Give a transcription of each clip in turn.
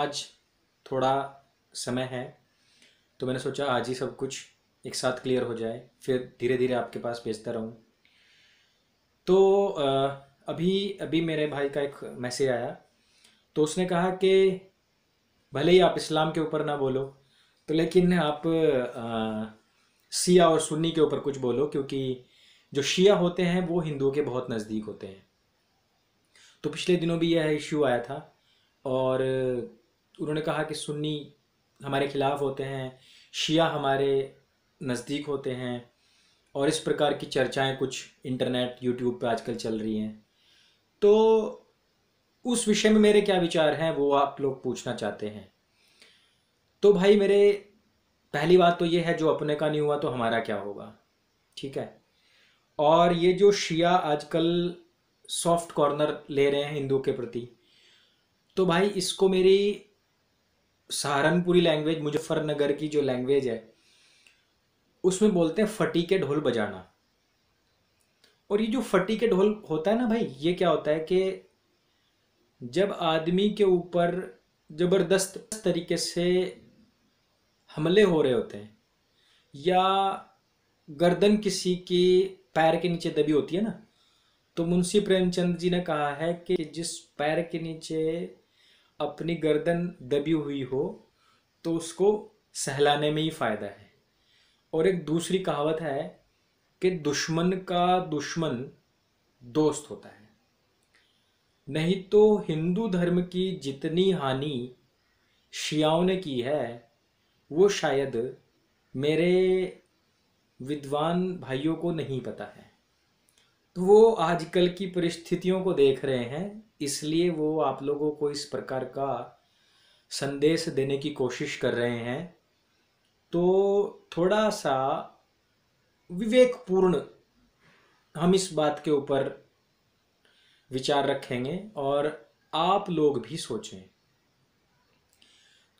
आज थोड़ा समय है तो मैंने सोचा आज ही सब कुछ एक साथ क्लियर हो जाए फिर धीरे धीरे आपके पास भेजता रहूँ तो अभी अभी मेरे भाई का एक मैसेज आया तो उसने कहा कि भले ही आप इस्लाम के ऊपर ना बोलो तो लेकिन आप सिया और सुन्नी के ऊपर कुछ बोलो क्योंकि जो शिया होते हैं वो हिंदुओं के बहुत नज़दीक होते हैं तो पिछले दिनों भी यह इशू आया था और उन्होंने कहा कि सुन्नी हमारे खिलाफ होते हैं शिया हमारे नज़दीक होते हैं और इस प्रकार की चर्चाएं कुछ इंटरनेट यूट्यूब पे आजकल चल रही हैं तो उस विषय में मेरे क्या विचार हैं वो आप लोग पूछना चाहते हैं तो भाई मेरे पहली बात तो ये है जो अपने का नहीं हुआ तो हमारा क्या होगा ठीक है और ये जो शिया आजकल सॉफ्ट कॉर्नर ले रहे हैं हिंदुओं के प्रति तो भाई इसको मेरी सहारनपुरी लैंग्वेज मुजफ्फरनगर की जो लैंग्वेज है उसमें बोलते हैं फटी के ढोल बजाना और ये जो फटी के ढोल होता है ना भाई ये क्या होता है कि जब आदमी के ऊपर ज़बरदस्त तरीके से हमले हो रहे होते हैं या गर्दन किसी की पैर के नीचे दबी होती है ना तो मुंशी प्रेमचंद जी ने कहा है कि जिस पैर के नीचे अपनी गर्दन दबी हुई हो तो उसको सहलाने में ही फ़ायदा है और एक दूसरी कहावत है कि दुश्मन का दुश्मन दोस्त होता है नहीं तो हिंदू धर्म की जितनी हानि शियाओं ने की है वो शायद मेरे विद्वान भाइयों को नहीं पता है वो आजकल की परिस्थितियों को देख रहे हैं इसलिए वो आप लोगों को इस प्रकार का संदेश देने की कोशिश कर रहे हैं तो थोड़ा सा विवेकपूर्ण हम इस बात के ऊपर विचार रखेंगे और आप लोग भी सोचें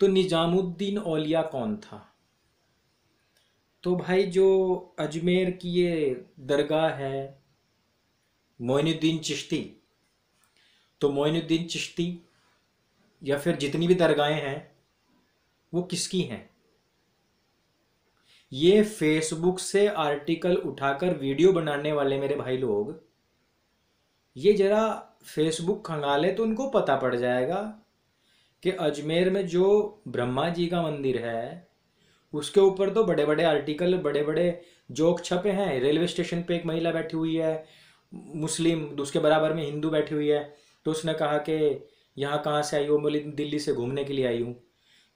तो निजामुद्दीन औलिया कौन था तो भाई जो अजमेर की ये दरगाह है मोइनुद्दीन चिश्ती तो मोइनुद्दीन चिश्ती या फिर जितनी भी दरगाहें हैं वो किसकी हैं ये फेसबुक से आर्टिकल उठाकर वीडियो बनाने वाले मेरे भाई लोग ये जरा फेसबुक खंगाले तो उनको पता पड़ जाएगा कि अजमेर में जो ब्रह्मा जी का मंदिर है उसके ऊपर तो बड़े बड़े आर्टिकल बड़े बड़े जोक छपे हैं रेलवे स्टेशन पे एक महिला बैठी हुई है मुस्लिम तो उसके बराबर में हिंदू बैठी हुई है तो उसने कहा कि यहाँ कहाँ से आई हो बोली दिल्ली से घूमने के लिए आई हूँ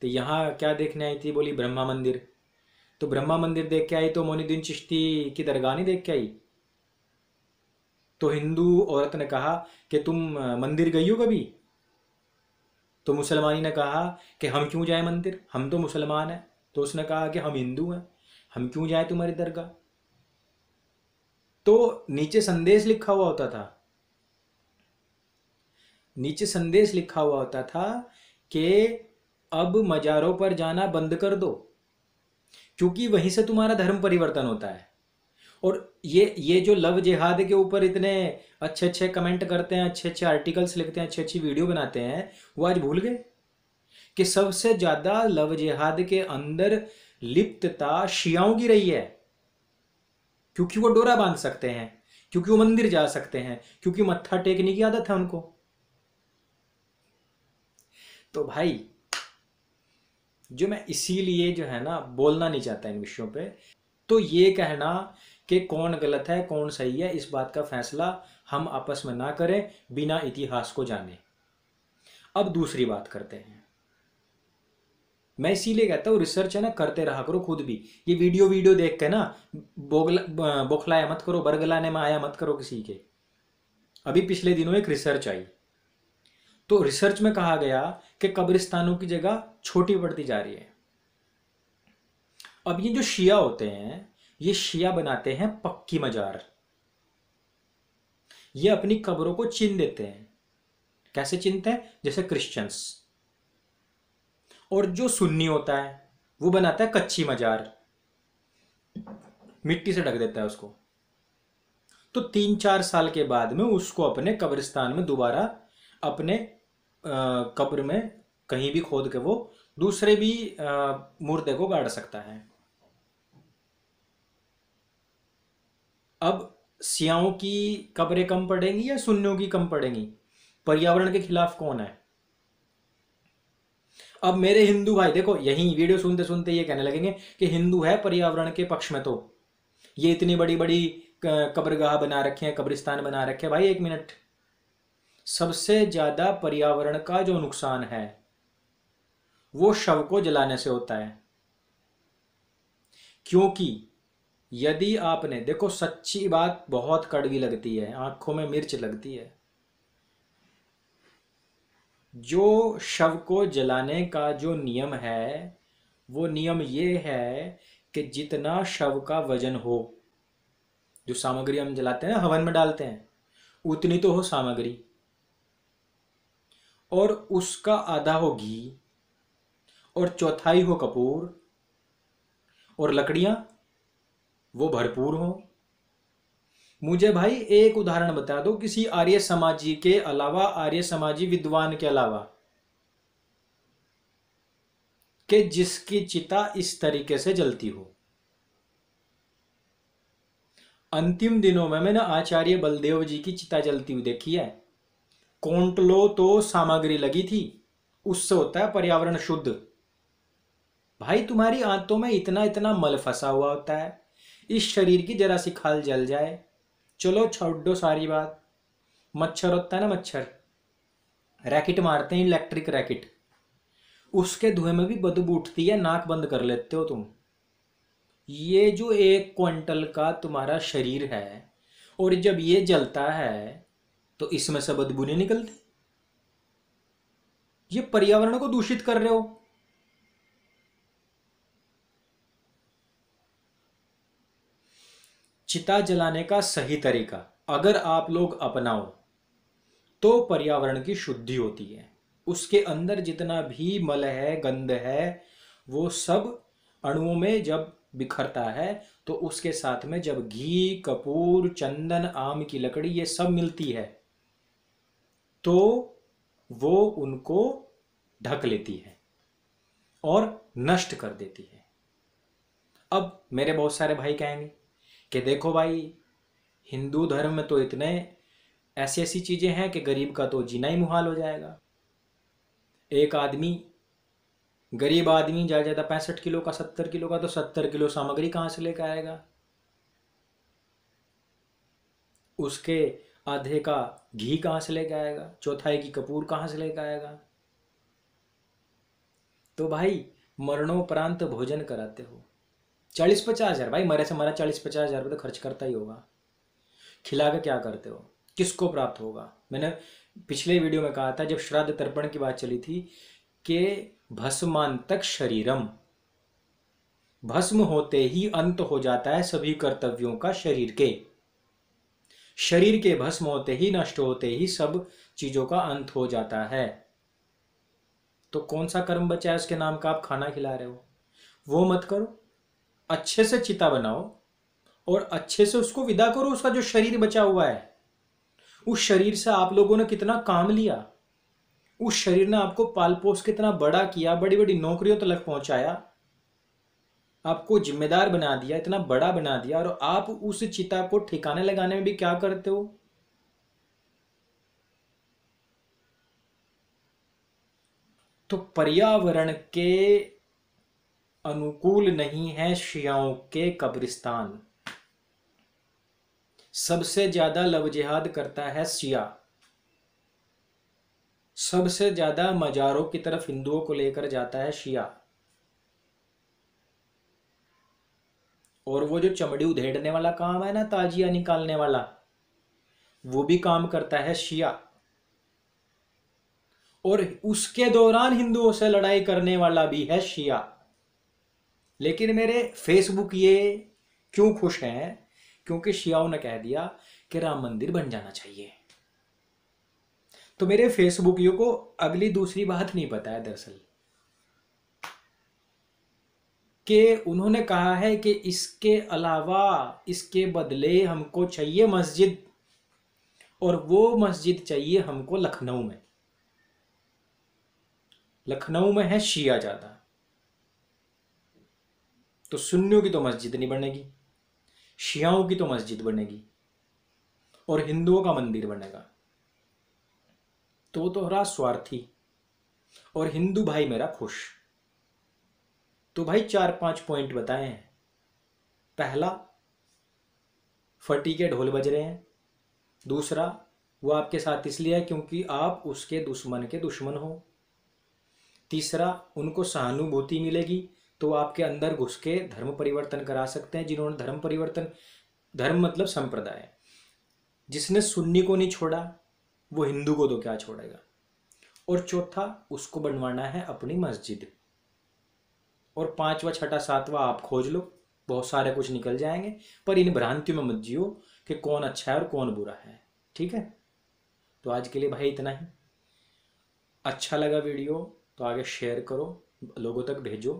तो यहाँ क्या देखने आई थी बोली ब्रह्मा मंदिर तो ब्रह्मा मंदिर देख के आई तो मोनिद्दीन चिश्ती की दरगाह नहीं देख के आई तो हिंदू औरत ने कहा कि तुम मंदिर गई हो कभी तो मुसलमानी ने कहा कि हम क्यों जाए मंदिर हम तो मुसलमान हैं तो उसने कहा कि हम हिंदू हैं हम क्यों जाए तुम्हारी दरगाह तो नीचे संदेश लिखा हुआ होता था नीचे संदेश लिखा हुआ होता था कि अब मजारों पर जाना बंद कर दो क्योंकि वहीं से तुम्हारा धर्म परिवर्तन होता है और ये ये जो लव जिहाद के ऊपर इतने अच्छे अच्छे कमेंट करते हैं अच्छे अच्छे आर्टिकल्स लिखते हैं अच्छी अच्छी वीडियो बनाते हैं वो आज भूल गए कि सबसे ज़्यादा लव जिहाद के अंदर लिप्तता शियाओं की रही है क्योंकि वो डोरा बांध सकते हैं क्योंकि वो मंदिर जा सकते हैं क्योंकि मत्था टेकने की आदत है उनको तो भाई जो मैं इसीलिए जो है ना बोलना नहीं चाहता इन विषयों पे तो ये कहना कि कौन गलत है कौन सही है इस बात का फैसला हम आपस में ना करें बिना इतिहास को जाने अब दूसरी बात करते हैं मैं इसीलिए कहता हूँ रिसर्च है ना करते रहा करो खुद भी ये वीडियो वीडियो देख के ना बोगला बौखलाया मत करो बरगलाने में आया मत करो किसी के अभी पिछले दिनों एक रिसर्च आई तो रिसर्च में कहा गया कि कब्रिस्तानों की जगह छोटी पड़ती जा रही है अब ये जो शिया होते हैं ये शिया बनाते हैं पक्की मजार ये अपनी कब्रों को चिन्ह देते हैं कैसे चिन्हते हैं जैसे क्रिश्चियंस और जो सुन्नी होता है वो बनाता है कच्ची मजार मिट्टी से ढक देता है उसको तो तीन चार साल के बाद में उसको अपने कब्रिस्तान में दोबारा अपने कब्र में कहीं भी खोद के वो दूसरे भी मुर्दे को गाड़ सकता है अब सियाओं की कब्रें कम पड़ेंगी या सुन्नियों की कम पड़ेंगी पर्यावरण के खिलाफ कौन है अब मेरे हिंदू भाई देखो यही वीडियो सुनते सुनते ये कहने लगेंगे कि हिंदू है पर्यावरण के पक्ष में तो ये इतनी बड़ी बड़ी कब्रगाह बना रखे हैं कब्रिस्तान बना रखे हैं भाई एक मिनट सबसे ज़्यादा पर्यावरण का जो नुकसान है वो शव को जलाने से होता है क्योंकि यदि आपने देखो सच्ची बात बहुत कड़वी लगती है आंखों में मिर्च लगती है जो शव को जलाने का जो नियम है वो नियम ये है कि जितना शव का वजन हो जो सामग्री हम जलाते हैं हवन में डालते हैं उतनी तो हो सामग्री और उसका आधा हो घी और चौथाई हो कपूर और लकड़ियां वो भरपूर हों मुझे भाई एक उदाहरण बता दो किसी आर्य समाजी के अलावा आर्य समाजी विद्वान के अलावा के जिसकी चिता इस तरीके से जलती हो अंतिम दिनों में मैंने आचार्य बलदेव जी की चिता जलती हुई देखी है कोंटलो तो सामग्री लगी थी उससे होता है पर्यावरण शुद्ध भाई तुम्हारी आंतों में इतना इतना मल फंसा हुआ होता है इस शरीर की जरा सी खाल जल जाए चलो छोड़ो सारी बात मच्छर होता है ना मच्छर रैकेट मारते हैं इलेक्ट्रिक रैकेट उसके धुएं में भी बदबू उठती है नाक बंद कर लेते हो तुम ये जो एक क्विंटल का तुम्हारा शरीर है और जब ये जलता है तो इसमें से बदबू नहीं निकलती ये पर्यावरण को दूषित कर रहे हो चिता जलाने का सही तरीका अगर आप लोग अपनाओ तो पर्यावरण की शुद्धि होती है उसके अंदर जितना भी मल है गंध है वो सब अणुओं में जब बिखरता है तो उसके साथ में जब घी कपूर चंदन आम की लकड़ी ये सब मिलती है तो वो उनको ढक लेती है और नष्ट कर देती है अब मेरे बहुत सारे भाई कहेंगे कि देखो भाई हिंदू धर्म में तो इतने ऐसी ऐसी चीज़ें हैं कि गरीब का तो जीना ही मुहाल हो जाएगा एक आदमी गरीब आदमी ज़्यादा ज़्यादा पैंसठ किलो का सत्तर किलो का तो सत्तर किलो सामग्री कहाँ से लेकर आएगा उसके आधे का घी कहाँ से लेकर आएगा चौथाई की कपूर कहाँ से लेकर आएगा तो भाई मरणोपरांत भोजन कराते हो चालीस पचास हज़ार भाई मरे से मरा चालीस पचास हज़ार तो खर्च करता ही होगा खिला के क्या करते हो किसको प्राप्त होगा मैंने पिछले वीडियो में कहा था जब श्राद्ध तर्पण की बात चली थी कि भस्मान तक शरीरम भस्म होते ही अंत हो जाता है सभी कर्तव्यों का शरीर के शरीर के भस्म होते ही नष्ट होते ही सब चीजों का अंत हो जाता है तो कौन सा कर्म बचा है उसके नाम का आप खाना खिला रहे हो वो मत करो अच्छे से चिता बनाओ और अच्छे से उसको विदा करो उसका जो शरीर बचा हुआ है उस शरीर से आप लोगों ने कितना काम लिया उस शरीर ने आपको पाल पोस कितना बड़ा किया बड़ी बड़ी नौकरियों तक तो पहुंचाया आपको जिम्मेदार बना दिया इतना बड़ा बना दिया और आप उस चिता को ठिकाने लगाने में भी क्या करते हो तो पर्यावरण के अनुकूल नहीं है शियाओं के कब्रिस्तान सबसे ज्यादा लव जिहाद करता है शिया सबसे ज्यादा मजारों की तरफ हिंदुओं को लेकर जाता है शिया और वो जो चमड़ी उधेड़ने वाला काम है ना ताजिया निकालने वाला वो भी काम करता है शिया और उसके दौरान हिंदुओं से लड़ाई करने वाला भी है शिया लेकिन मेरे फेसबुक ये क्यों खुश हैं क्योंकि शियाओं ने कह दिया कि राम मंदिर बन जाना चाहिए तो मेरे फेसबुकियों को अगली दूसरी बात नहीं पता है दरअसल कि उन्होंने कहा है कि इसके अलावा इसके बदले हमको चाहिए मस्जिद और वो मस्जिद चाहिए हमको लखनऊ में लखनऊ में है शिया ज़्यादा तो सुन्नियों की तो मस्जिद नहीं बनेगी शियाओं की तो मस्जिद बनेगी और हिंदुओं का मंदिर बनेगा तो वो तो रहा स्वार्थी और हिंदू भाई मेरा खुश तो भाई चार पांच पॉइंट बताए हैं पहला फटी के ढोल बज रहे हैं दूसरा वो आपके साथ इसलिए है क्योंकि आप उसके दुश्मन के दुश्मन हो तीसरा उनको सहानुभूति मिलेगी तो आपके अंदर घुस के धर्म परिवर्तन करा सकते हैं जिन्होंने धर्म परिवर्तन धर्म मतलब संप्रदाय जिसने सुन्नी को नहीं छोड़ा वो हिंदू को तो क्या छोड़ेगा और चौथा उसको बनवाना है अपनी मस्जिद और पांचवा छठा सातवा आप खोज लो बहुत सारे कुछ निकल जाएंगे पर इन भ्रांतियों में मत जियो कि कौन अच्छा है और कौन बुरा है ठीक है तो आज के लिए भाई इतना ही अच्छा लगा वीडियो तो आगे शेयर करो लोगों तक भेजो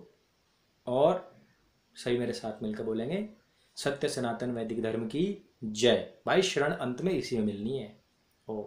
और सभी मेरे साथ मिलकर बोलेंगे सत्य सनातन वैदिक धर्म की जय भाई शरण अंत में इसी में मिलनी है ओ